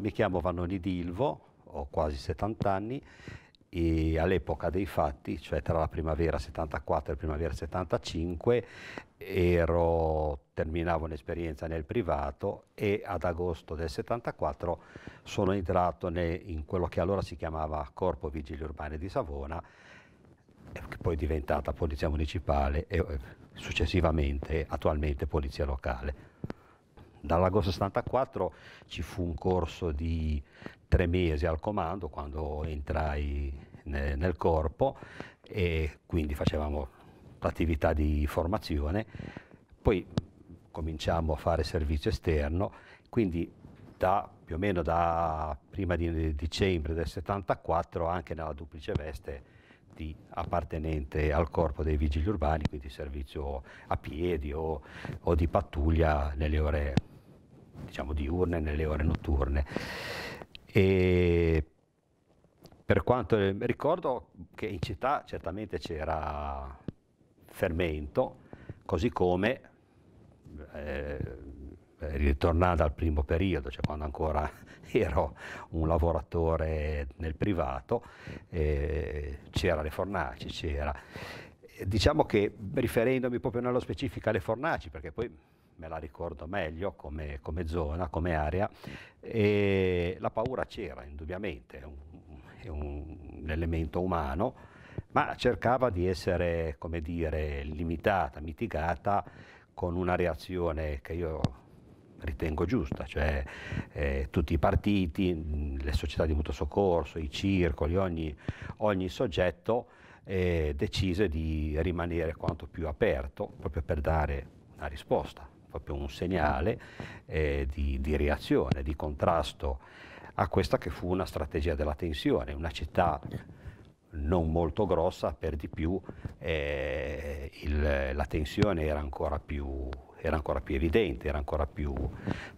Mi chiamo Vannoni Dilvo, ho quasi 70 anni e all'epoca dei fatti, cioè tra la primavera 74 e la primavera 75, ero, terminavo un'esperienza nel privato e ad agosto del 74 sono entrato ne, in quello che allora si chiamava Corpo Vigili Urbani di Savona, eh, che poi è diventata Polizia Municipale e eh, successivamente, attualmente Polizia Locale. Dall'agosto 74 ci fu un corso di tre mesi al comando quando entrai ne, nel corpo e quindi facevamo l'attività di formazione, poi cominciamo a fare servizio esterno, quindi da, più o meno da prima di dicembre del 74 anche nella duplice veste di appartenente al corpo dei vigili urbani, quindi servizio a piedi o, o di pattuglia nelle ore diciamo, diurne nelle ore notturne. E per quanto ricordo che in città certamente c'era fermento, così come eh, ritornando al primo periodo, cioè quando ancora ero un lavoratore nel privato, eh, c'era le fornaci, c'era. Diciamo che riferendomi proprio nello specifico alle fornaci, perché poi me la ricordo meglio come, come zona, come area, e la paura c'era indubbiamente, è un, è un, un elemento umano, ma cercava di essere, come dire, limitata, mitigata con una reazione che io ritengo giusta, cioè eh, tutti i partiti, le società di mutuo soccorso, i circoli, ogni, ogni soggetto eh, decise di rimanere quanto più aperto proprio per dare una risposta proprio un segnale eh, di, di reazione, di contrasto a questa che fu una strategia della tensione, una città non molto grossa, per di più eh, il, la tensione era ancora più, era ancora più evidente, era ancora più,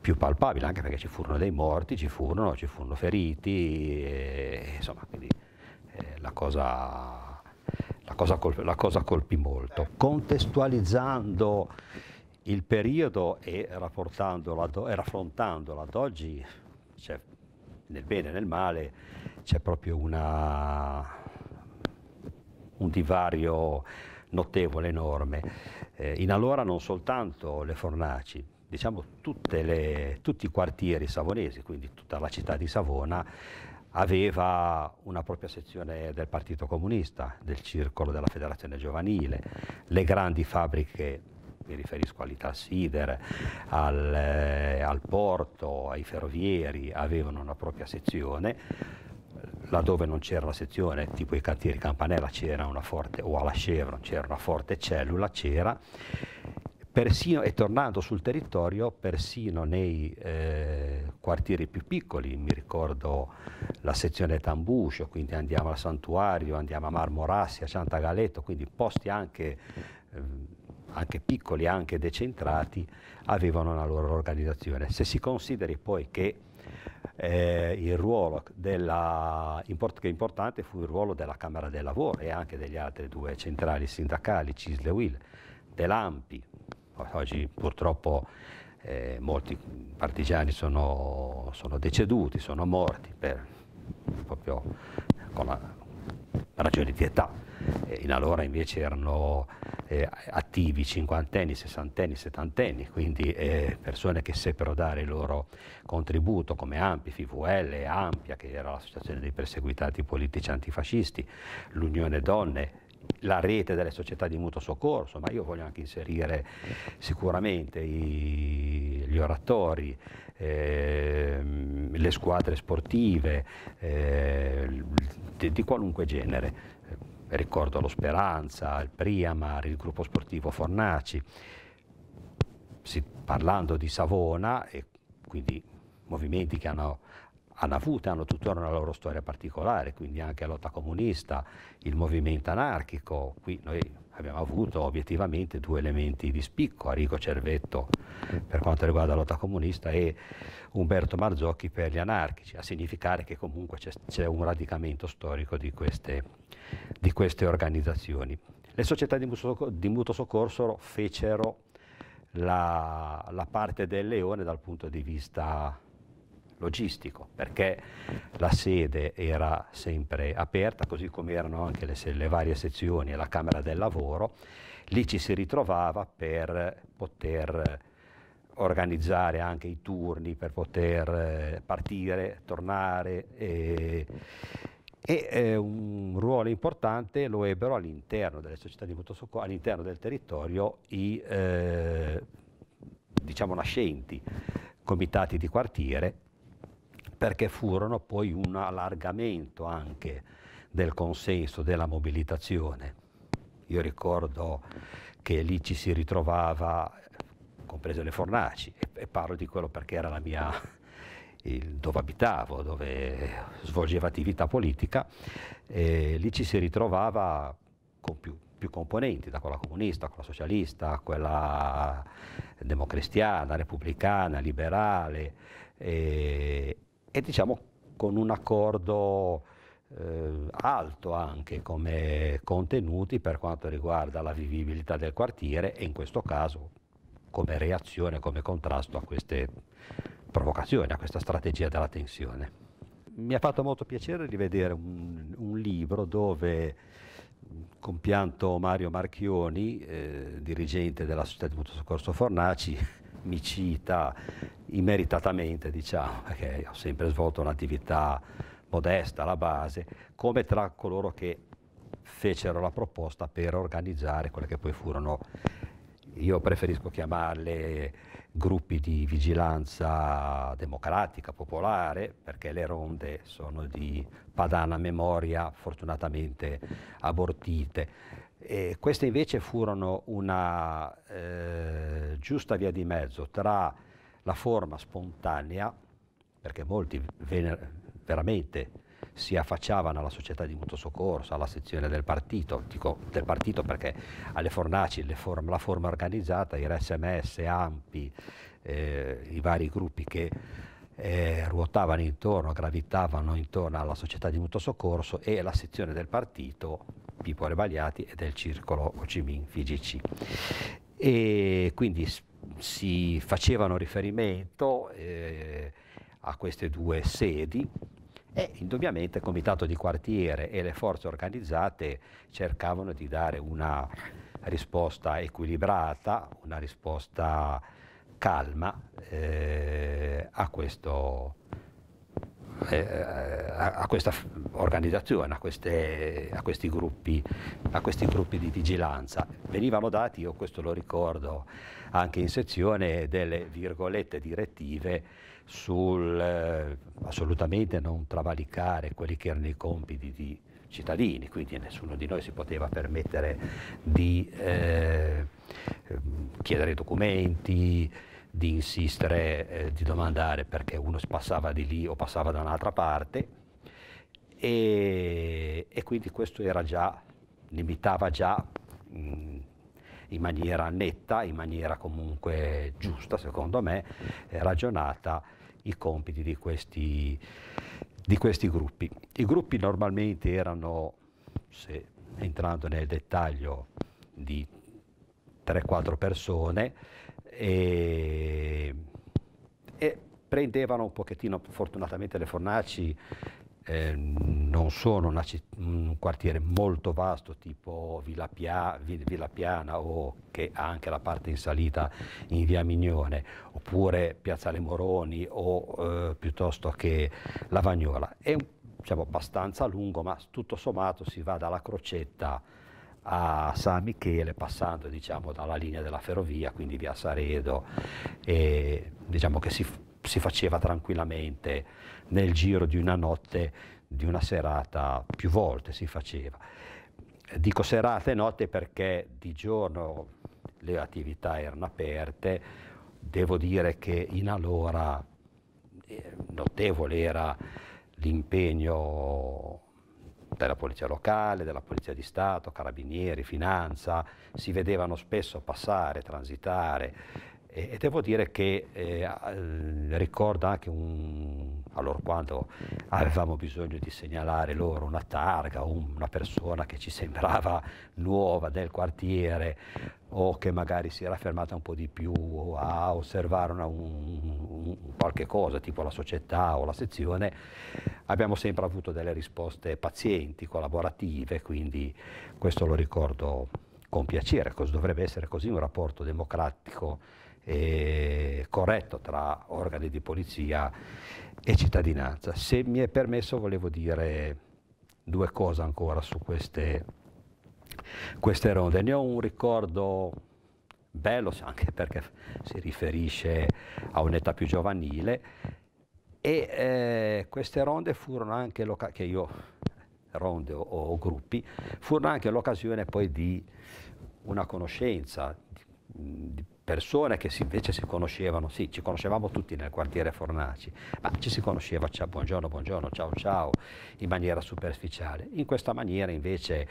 più, palpabile, anche perché ci furono dei morti, ci furono, ci furono feriti, e, eh, insomma, quindi eh, la, cosa, la, cosa colp- la cosa colpì molto. Contestualizzando il periodo e raffrontandolo, ad oggi, cioè, nel bene e nel male, c'è proprio una, un divario notevole, enorme. Eh, in allora non soltanto le fornaci, diciamo le, tutti i quartieri savonesi, quindi tutta la città di Savona, aveva una propria sezione del Partito Comunista, del circolo della Federazione Giovanile, le grandi fabbriche mi riferisco all'Italsider, al, eh, al porto, ai ferrovieri, avevano una propria sezione laddove non c'era la sezione, tipo i cantieri Campanella c'era una forte, o alla Chevron c'era una forte cellula, c'era, persino, e tornando sul territorio, persino nei eh, quartieri più piccoli, mi ricordo la sezione Tambuscio, quindi andiamo al Santuario, andiamo a a Santa Galetto, quindi posti anche... Eh, anche piccoli, anche decentrati, avevano la loro organizzazione. Se si consideri poi che eh, il ruolo della, import, che importante fu il ruolo della Camera del Lavoro e anche degli altri due centrali sindacali, Cisle Will, dell'Ampi, oggi purtroppo eh, molti partigiani sono, sono, deceduti, sono morti per, proprio con la ragioni di età. Eh, in allora invece erano eh, attivi cinquantenni, sessantenni, settantenni, quindi eh, persone che seppero dare il loro contributo come AMPI, FIVL, AMPIA, che era l'associazione dei perseguitati politici antifascisti, l'Unione Donne, la rete delle società di mutuo soccorso, ma io voglio anche inserire sicuramente i, gli oratori, eh, le squadre sportive, eh, di, di qualunque genere. Eh, ricordo lo Speranza, il Priamar, il gruppo sportivo Fornaci. Si, parlando di Savona e quindi movimenti che hanno, hanno avuto e hanno tuttora una loro storia particolare, quindi anche la lotta comunista, il movimento anarchico, qui noi abbiamo avuto obiettivamente due elementi di spicco, Arrigo Cervetto per quanto riguarda la lotta comunista e Umberto Marzocchi per gli anarchici, a significare che comunque c'è, c'è un radicamento storico di queste, di queste organizzazioni. Le società di, di mutuo soccorso fecero la, la parte del leone dal punto di vista logistico, perché la sede era sempre aperta, così come erano anche le, le varie sezioni e la Camera del Lavoro, lì ci si ritrovava per poter organizzare anche i turni, per poter eh, partire, tornare. E, e eh, un ruolo importante lo ebbero all'interno delle società di mutuo soccorso, all'interno del territorio i eh, diciamo nascenti comitati di quartiere perché furono poi un allargamento anche del consenso, della mobilitazione. Io ricordo che lì ci si ritrovava, comprese le fornaci, e, e parlo di quello perché era la mia, il, dove abitavo, dove svolgevo attività politica, lì ci si ritrovava con più, più componenti, da quella comunista, quella socialista, quella democristiana, repubblicana, liberale, e, e diciamo con un accordo eh, alto anche come contenuti per quanto riguarda la vivibilità del quartiere e in questo caso come reazione, come contrasto a queste provocazioni, a questa strategia della tensione. Mi ha fatto molto piacere rivedere un, un libro dove compianto Mario Marchioni, eh, dirigente della Società di Mutuo Soccorso Fornaci, mi cita immeritatamente, diciamo, perché ho sempre svolto un'attività modesta alla base, come tra coloro che fecero la proposta per organizzare quelle che poi furono, io preferisco chiamarle gruppi di vigilanza democratica, popolare, perché le ronde sono di padana memoria, fortunatamente abortite e queste invece furono una eh, giusta via di mezzo tra la forma spontanea, perché molti vener- veramente si affacciavano alla società di mutuo soccorso, alla sezione del partito, dico del partito perché alle fornaci form- la forma organizzata, i RSMS, AMPI, eh, i vari gruppi che eh, ruotavano intorno, gravitavano intorno alla società di mutuo soccorso e la sezione del partito Pippo Bagliati e del circolo Ho Chi Minh FGC. E quindi si facevano riferimento eh, a queste due sedi e indubbiamente il comitato di quartiere e le forze organizzate cercavano di dare una risposta equilibrata, una risposta calma eh, a questo problema eh, eh, a, questa organizzazione, a, queste, a, questi gruppi, a, questi gruppi, di vigilanza. Venivano dati, io questo lo ricordo anche in sezione, delle virgolette direttive sul eh, assolutamente non travalicare quelli che erano i compiti di cittadini, quindi nessuno di noi si poteva permettere di eh, ehm, chiedere documenti, di insistere, eh, di domandare perché uno passava di lì o passava da un'altra parte e, e quindi questo era già, limitava già mh, mm, in maniera netta, in maniera comunque giusta secondo me, eh, ragionata i compiti di questi, di questi gruppi. I gruppi normalmente erano, se entrando nel dettaglio, di 3-4 persone, e, e prendevano un pochettino, fortunatamente le Fornaci eh, non sono una, un quartiere molto vasto tipo Villa, Pia, Villa, Piana o che ha anche la parte in salita in via Mignone oppure Piazzale Moroni o eh, piuttosto che Lavagnola. È diciamo, abbastanza lungo ma tutto sommato si va dalla crocetta a San Michele passando diciamo, dalla linea della ferrovia, quindi via Saredo, e, diciamo che si, si, faceva tranquillamente nel giro di una notte, di una serata, più volte si faceva. Dico serata e notte perché di giorno le attività erano aperte, devo dire che in allora eh, notevole era l'impegno della polizia locale, della polizia di Stato, carabinieri, finanza, si vedevano spesso passare, transitare e, e devo dire che eh, ricorda anche un, allora quando avevamo bisogno di segnalare loro una targa o una persona che ci sembrava nuova del quartiere o che magari si era fermata un po' di più a osservare una, un, un, qualche cosa tipo la società o la sezione, abbiamo sempre avuto delle risposte pazienti, collaborative, quindi questo lo ricordo con piacere, dovrebbe essere così un rapporto democratico eh, corretto tra organi di polizia e cittadinanza. Se mi è permesso volevo dire due cose ancora su queste, queste ronde. Ne ho un ricordo bello anche perché si riferisce a un'età più giovanile e eh, queste ronde furono anche che io ronde o, o, gruppi furono anche l'occasione poi di una conoscenza di, di persone che invece si conoscevano, sì, ci conoscevamo tutti nel quartiere Fornaci, ma ci si conosceva, ciao, buongiorno, buongiorno, ciao, ciao, in maniera superficiale. In questa maniera invece,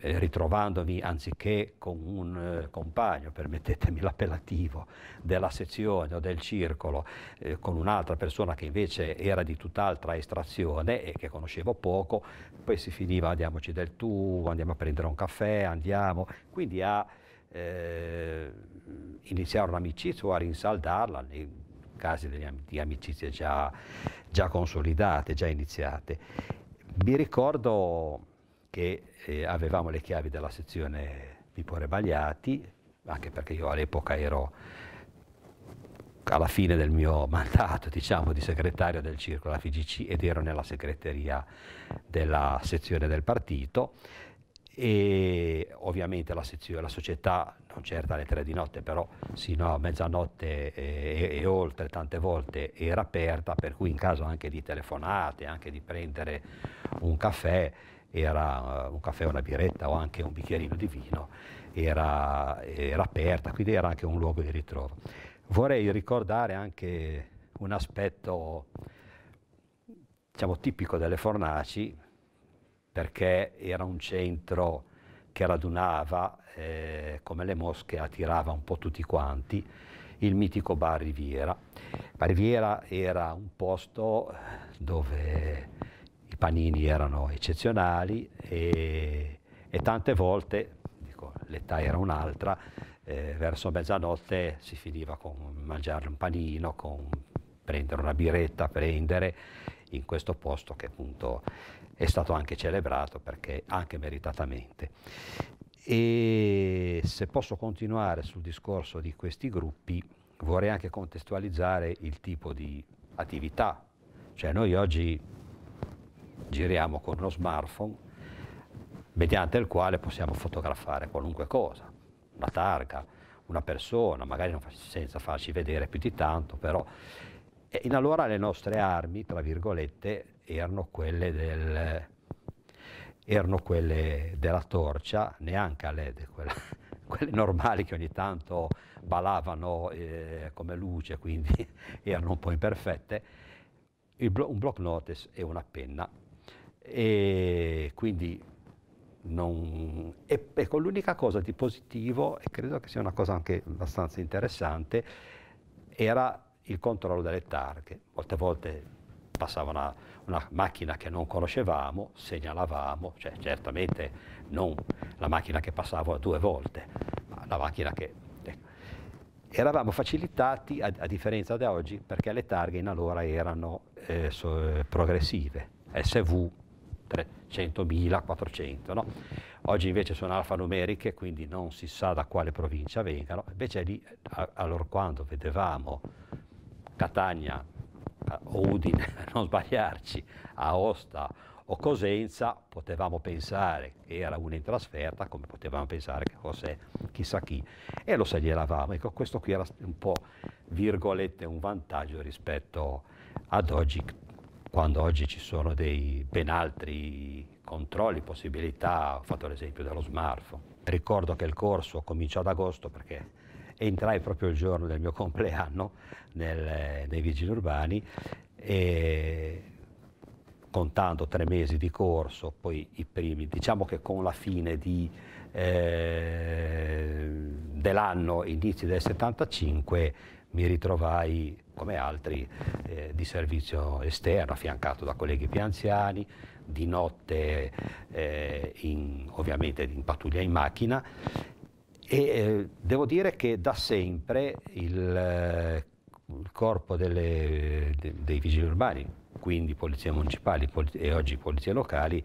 eh, ritrovandomi anziché con un eh, compagno, permettetemi l'appellativo, della sezione o del circolo, eh, con un'altra persona che invece era di tutt'altra estrazione e che conoscevo poco, poi si finiva, andiamoci del tu, andiamo a prendere un caffè, andiamo, quindi a eh, iniziare un'amicizia o a rinsaldarla nei casi am- di amicizie già, già, consolidate, già iniziate. Mi ricordo che eh, avevamo le chiavi della sezione Vipore Bagliati, anche perché io all'epoca ero alla fine del mio mandato diciamo, di segretario del circolo della FIGC ed ero nella segreteria della sezione del partito e ovviamente la, sezione, la società non certa alle tre di notte però sino a mezzanotte e, e, e, oltre tante volte era aperta per cui in caso anche di telefonate anche di prendere un caffè era uh, un caffè una biretta o anche un bicchierino di vino era, era aperta quindi era anche un luogo di ritrovo vorrei ricordare anche un aspetto diciamo tipico delle fornaci perché era un centro che radunava, eh, come le mosche, attirava un po' tutti quanti, il mitico Bar Riviera. Bar Riviera era un posto dove i panini erano eccezionali e, e tante volte, l'età era un'altra, eh, verso mezzanotte si finiva con mangiare un panino, con prendere una biretta, prendere in questo posto che appunto è stato anche celebrato perché anche meritatamente. E se posso continuare sul discorso di questi gruppi, vorrei anche contestualizzare il tipo di attività. Cioè noi oggi giriamo con uno smartphone mediante il quale possiamo fotografare qualunque cosa, una targa, una persona, magari senza farci vedere più di tanto, però in allora le nostre armi, tra virgolette, erano quelle, del, erano quelle della torcia, neanche a LED, quella, quelle normali che ogni tanto balavano eh, come luce, quindi erano un po' imperfette, blo- un block notice e una penna. E quindi non... e, e l'unica cosa di positivo, e credo che sia una cosa anche abbastanza interessante, era il controllo delle targhe. Molte volte passava una, una macchina che non conoscevamo, segnalavamo, cioè certamente non la macchina che passava due volte, ma la macchina che... Ecco. Eravamo facilitati, a, a, differenza da oggi, perché le targhe in allora erano eh, so, progressive, SV 300.000, no? Oggi invece sono alfanumeriche, quindi non si sa da quale provincia vengano. Invece lì, allora quando vedevamo Catania o Udine, per non sbagliarci, Aosta o Cosenza, potevamo pensare che era una in trasferta, come potevamo pensare che fosse chissà chi, e lo sceglieravamo. Ecco, questo qui era un po', virgolette, un vantaggio rispetto ad oggi, quando oggi ci sono dei ben altri controlli, possibilità, ho fatto l'esempio dello smartphone. Ricordo che il corso comincia ad agosto perché entrai proprio il giorno del mio compleanno nel, nei Vigili Urbani e contando tre mesi di corso, poi i primi, diciamo che con la fine di, eh, dell'anno, inizi del 75, mi ritrovai come altri eh, di servizio esterno, affiancato da colleghi più anziani, di notte eh, in, ovviamente in pattuglia in macchina e eh, devo dire che da sempre il, eh, il corpo delle, de, dei vigili urbani, quindi polizie municipali polizia, e oggi polizie locali,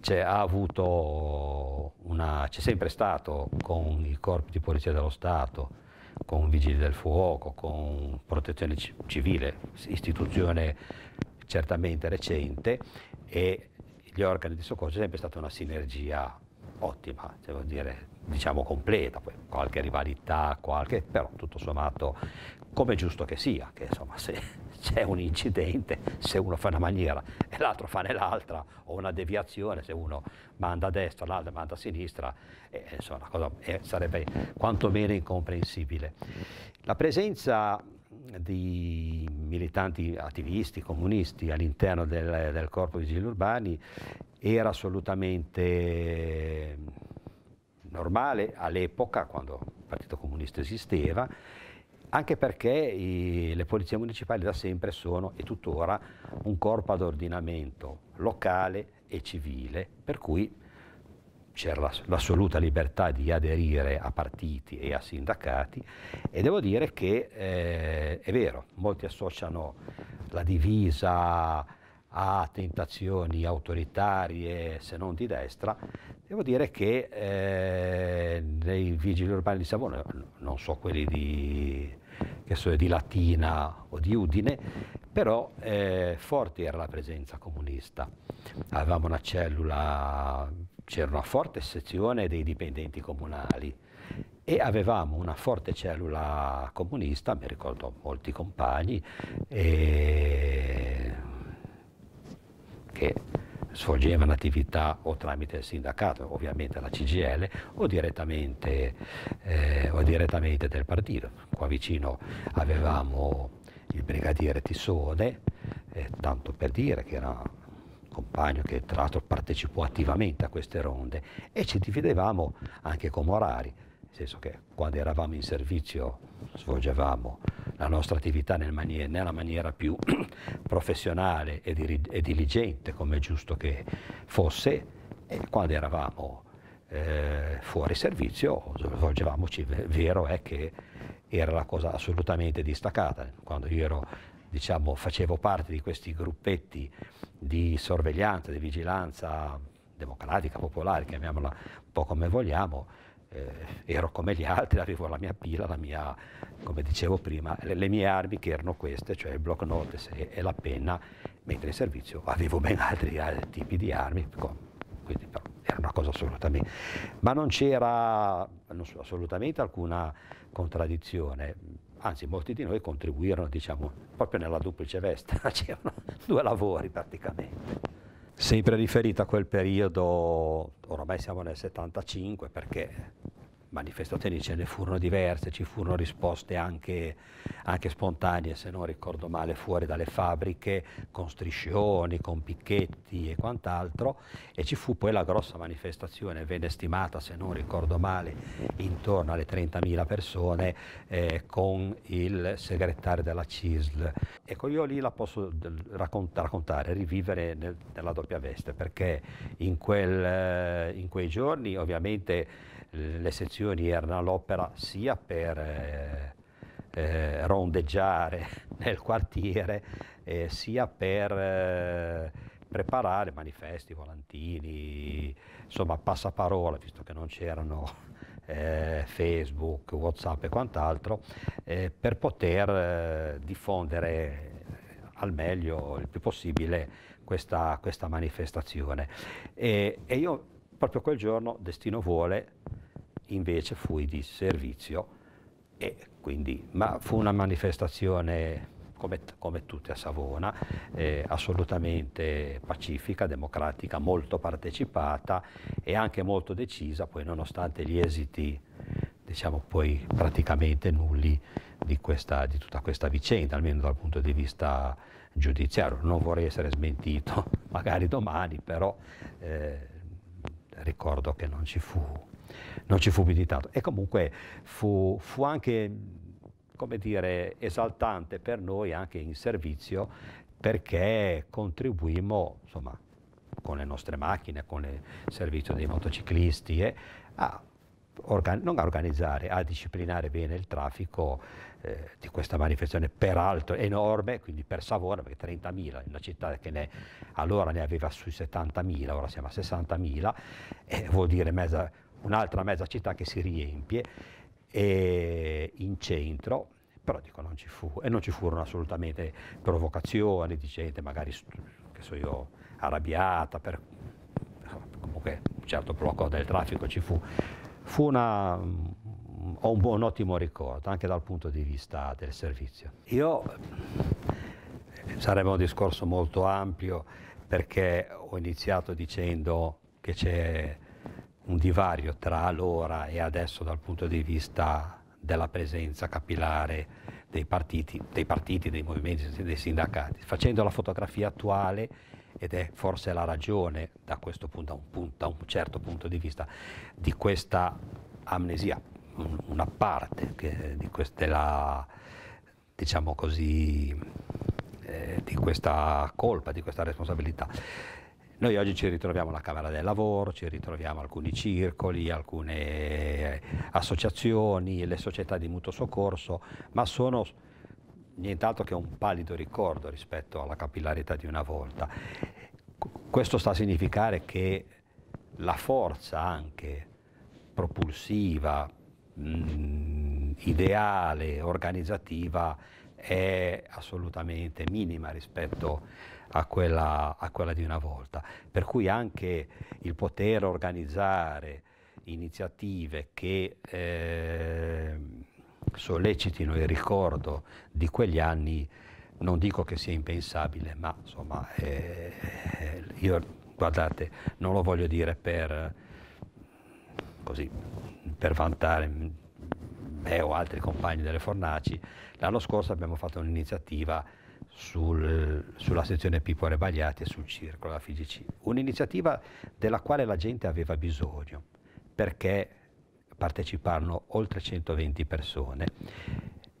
c'è, una, c'è sempre stato con i corpi di polizia dello Stato, con vigili del fuoco, con protezione civile, istituzione certamente recente, e gli organi di soccorso è sempre stata una sinergia ottima, devo dire, diciamo completa, poi qualche rivalità, qualche, però tutto sommato come giusto che sia, che insomma se c'è un incidente, se uno fa una maniera e l'altro fa nell'altra, o una deviazione, se uno manda a destra, l'altro manda a sinistra, eh, insomma la cosa eh, sarebbe quantomeno incomprensibile. La presenza di militanti attivisti, comunisti all'interno del, del corpo di vigili urbani era assolutamente normale all'epoca, quando il Partito Comunista esisteva, anche perché i, le polizie municipali da sempre sono e tuttora un corpo ad ordinamento locale e civile, per cui c'era l'assoluta libertà di aderire a partiti e a sindacati e devo dire che eh, è vero, molti associano la divisa a tentazioni autoritarie se non di destra, devo dire che eh, nei vigili urbani di Savona, non so quelli di, so, di Latina o di Udine, però eh, forte era la presenza comunista, avevamo una cellula c'era una forte sezione dei dipendenti comunali e avevamo una forte cellula comunista, mi ricordo molti compagni, eh, che svolgevano attività o tramite il sindacato, ovviamente la CGL, o direttamente, eh, o direttamente del partito. Qua vicino avevamo il brigadiere Tissone, eh, tanto per dire che era compagno che tra l'altro partecipò attivamente a queste ronde e ci dividevamo anche come orari, nel senso che quando eravamo in servizio svolgevamo la nostra attività nel maniera, nella maniera più professionale e, diri- e diligente come è giusto che fosse e quando eravamo eh, fuori servizio svolgevamo, vero è che era la cosa assolutamente distaccata, quando io ero diciamo, facevo parte di questi gruppetti di sorveglianza, di vigilanza democratica, popolare, chiamiamola un po' come vogliamo, eh, ero come gli altri, arrivo la mia pila, la mia, come dicevo prima, le, le, mie armi che erano queste, cioè il block notes e, e, la penna, mentre in servizio avevo ben altri, altri tipi di armi, quindi però, era una cosa assolutamente... Ma non c'era non so, assolutamente alcuna contraddizione anzi molti di noi contribuirono diciamo, proprio nella duplice veste, c'erano due lavori praticamente. Sempre riferito a quel periodo, ormai siamo nel 75 perché manifestazioni ce ne furono diverse, ci furono risposte anche, anche, spontanee, se non ricordo male, fuori dalle fabbriche, con striscioni, con picchetti e quant'altro, e ci fu poi la grossa manifestazione, venne stimata, se non ricordo male, intorno alle 30.000 persone eh, con il segretario della CISL. Ecco, io lì la posso raccont raccontare, rivivere nel, nella doppia veste, perché in, quel, eh, in quei giorni ovviamente le sezioni erano all'opera sia per eh, eh, rondeggiare nel quartiere, eh, sia per eh, preparare manifesti, volantini, insomma passaparola, visto che non c'erano eh, Facebook, Whatsapp e quant'altro, eh, per poter diffondere al meglio, il più possibile, questa, questa manifestazione. E, e io proprio quel giorno, destino vuole, invece fui di servizio quindi, ma fu una manifestazione come, come tutte a Savona, eh, assolutamente pacifica, democratica, molto partecipata e anche molto decisa, poi nonostante gli esiti diciamo poi praticamente nulli di, questa, di tutta questa vicenda, almeno dal punto di vista giudiziario. Non vorrei essere smentito, magari domani, però eh, ricordo che non ci fu non ci fu più di tanto. E comunque fu, fu anche come dire, esaltante per noi anche in servizio perché contribuimmo, insomma, con le nostre macchine, con il servizio dei motociclisti, eh, a non a organizzare, a disciplinare bene il traffico eh, di questa manifestazione, peraltro enorme, quindi per Savona, perché 30.000, una città che ne, allora ne aveva sui 70.000, ora siamo a 60.000, eh, vuol dire mezza un'altra mezza città che si riempie e in centro, però dico non ci fu, e non ci furono assolutamente provocazioni di gente magari, che so io, arrabbiata, per, comunque un certo blocco del traffico ci fu. Fu una, ho un buon ottimo ricordo anche dal punto di vista del servizio. Io sarebbe un discorso molto ampio perché ho iniziato dicendo che c'è un divario tra allora e adesso dal punto di vista della presenza capillare dei partiti, dei, partiti, dei movimenti, dei sindacati, facendo la fotografia attuale ed è forse la ragione da, punto, da, un, punto, da un certo punto di vista di questa amnesia, una parte che, di, questa, diciamo così, eh, di questa colpa, di questa responsabilità. Noi oggi ci ritroviamo alla Camera del Lavoro, ci ritroviamo alcuni circoli, alcune eh, associazioni, le società di mutuo soccorso, ma sono nient'altro che un pallido ricordo rispetto alla capillarità di una volta. Questo sta a significare che la forza anche propulsiva, mh, mhmm, ideale, organizzativa è assolutamente minima rispetto a quella, a quella di una volta. Per cui anche il poter organizzare iniziative che eh, sollecitino il ricordo di quegli anni non dico che sia impensabile, ma insomma eh, io guardate, non lo voglio dire per così per vantare me o altri compagni delle Fornaci. L'anno scorso abbiamo fatto un'iniziativa sul, sulla sezione Pippore Bagliati e sul circolo della FIGC. Un'iniziativa della quale la gente aveva bisogno perché parteciparono oltre 120 persone.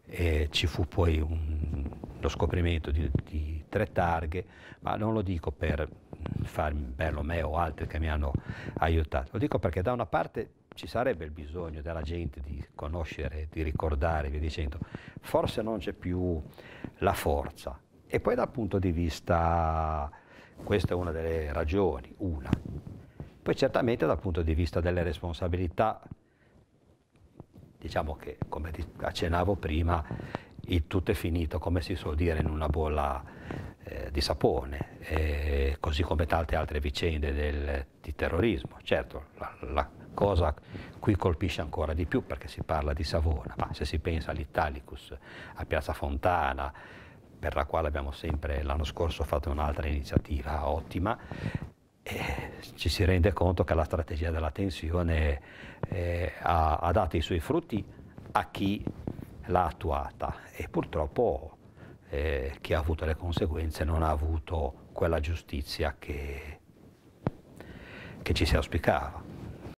E ci fu poi un, lo scoprimento di, di, tre targhe, ma non lo dico per farmi bello me o altri che mi hanno aiutato, lo dico perché da una parte ci sarebbe il bisogno della gente di conoscere, di ricordare, via dicendo, forse non c'è più la forza, e poi dal punto di vista, questa è una delle ragioni, una. Poi certamente dal punto di vista delle responsabilità, diciamo che come accennavo prima, il tutto è finito, come si suol dire, in una bolla eh, di sapone, eh, così come tante altre vicende del, di terrorismo. Certo, la, la, cosa qui colpisce ancora di più perché si parla di Savona, ma se si pensa all'Italicus, a Piazza Fontana, per la quale abbiamo sempre l'anno scorso fatto un'altra iniziativa ottima, ci si rende conto che la strategia della tensione eh, ha, ha, dato i suoi frutti a chi l'ha attuata e purtroppo eh, chi ha avuto le conseguenze non ha avuto quella giustizia che, che ci si auspicava.